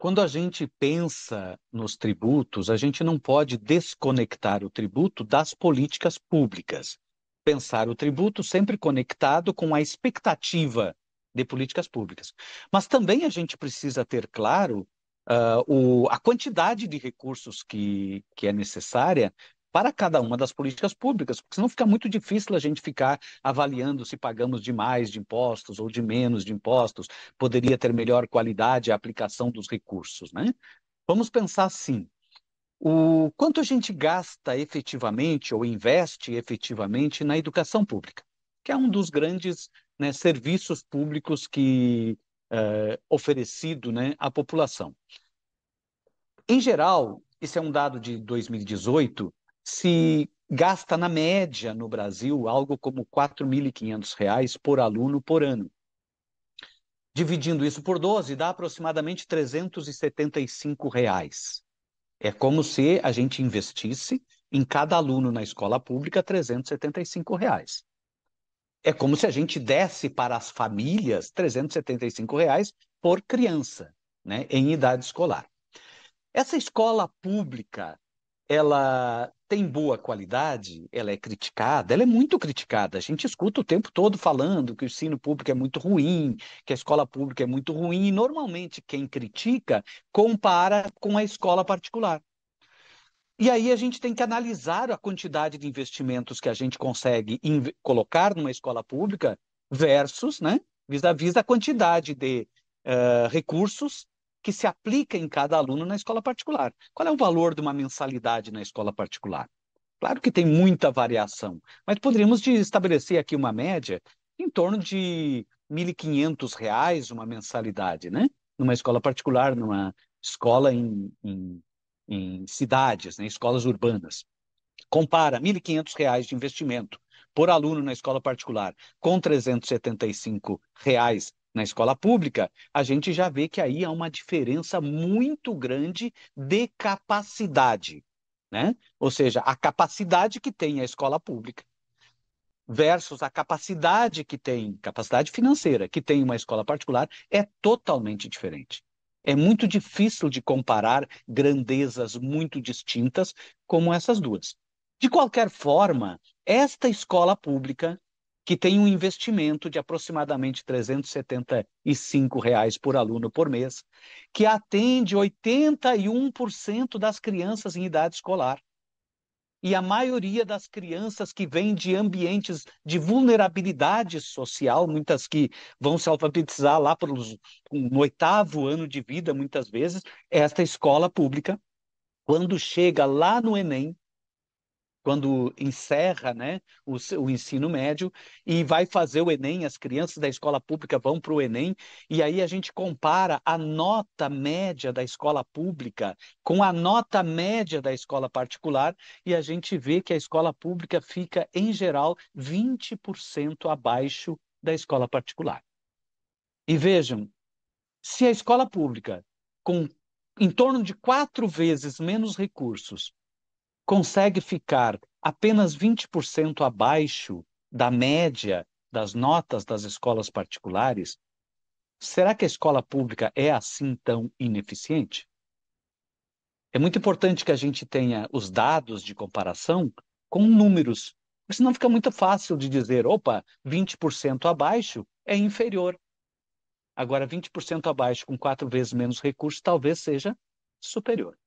Quando a gente pensa nos tributos, a gente não pode desconectar o tributo das políticas públicas. Pensar o tributo sempre conectado com a expectativa de políticas públicas. Mas também a gente precisa ter claro uh, o, a quantidade de recursos que, que é necessária para cada uma das políticas públicas, porque senão fica muito difícil a gente ficar avaliando se pagamos demais de impostos ou de menos de impostos, poderia ter melhor qualidade a aplicação dos recursos, né? Vamos pensar assim, o quanto a gente gasta efetivamente ou investe efetivamente na educação pública, que é um dos grandes né, serviços públicos que é, oferecido né, à população. Em geral, esse é um dado de 2018, se gasta na média no Brasil algo como R$ reais por aluno por ano. Dividindo isso por 12 dá aproximadamente R$ 375. Reais. É como se a gente investisse em cada aluno na escola pública R$ 375. Reais. É como se a gente desse para as famílias R$ 375 reais por criança, né, em idade escolar. Essa escola pública ela tem boa qualidade, ela é criticada, ela é muito criticada. A gente escuta o tempo todo falando que o ensino público é muito ruim, que a escola pública é muito ruim, e normalmente quem critica compara com a escola particular. E aí a gente tem que analisar a quantidade de investimentos que a gente consegue colocar numa escola pública versus, né, vis-à-vis a quantidade de uh, recursos que se aplica em cada aluno na escola particular. Qual é o valor de uma mensalidade na escola particular? Claro que tem muita variação, mas poderíamos estabelecer aqui uma média em torno de R$ 1.500 uma mensalidade, né? Numa escola particular, numa escola em, em, em cidades, né? escolas urbanas. Compara R$ 1.500 de investimento por aluno na escola particular com R$ 375 na escola pública, a gente já vê que aí há uma diferença muito grande de capacidade, né? Ou seja, a capacidade que tem a escola pública versus a capacidade que tem, capacidade financeira, que tem uma escola particular, é totalmente diferente. É muito difícil de comparar grandezas muito distintas como essas duas. De qualquer forma, esta escola pública que tem um investimento de aproximadamente R$ 375 reais por aluno por mês, que atende 81% das crianças em idade escolar. E a maioria das crianças que vêm de ambientes de vulnerabilidade social, muitas que vão se alfabetizar lá para no oitavo ano de vida, muitas vezes, esta escola pública, quando chega lá no Enem, quando encerra né, o, o, ensino médio e vai fazer o Enem, as crianças da escola pública vão para o Enem, e aí a gente compara a nota média da escola pública com a nota média da escola particular, e a gente vê que a escola pública fica, em geral, 20% abaixo da escola particular. E vejam, se a escola pública, com em torno de quatro vezes menos recursos, consegue ficar apenas 20% abaixo da média das notas das escolas particulares, será que a escola pública é assim tão ineficiente? É muito importante que a gente tenha os dados de comparação com números, porque senão fica muito fácil de dizer, opa, 20% abaixo é inferior. Agora, 20% abaixo com quatro vezes menos recursos talvez seja superior.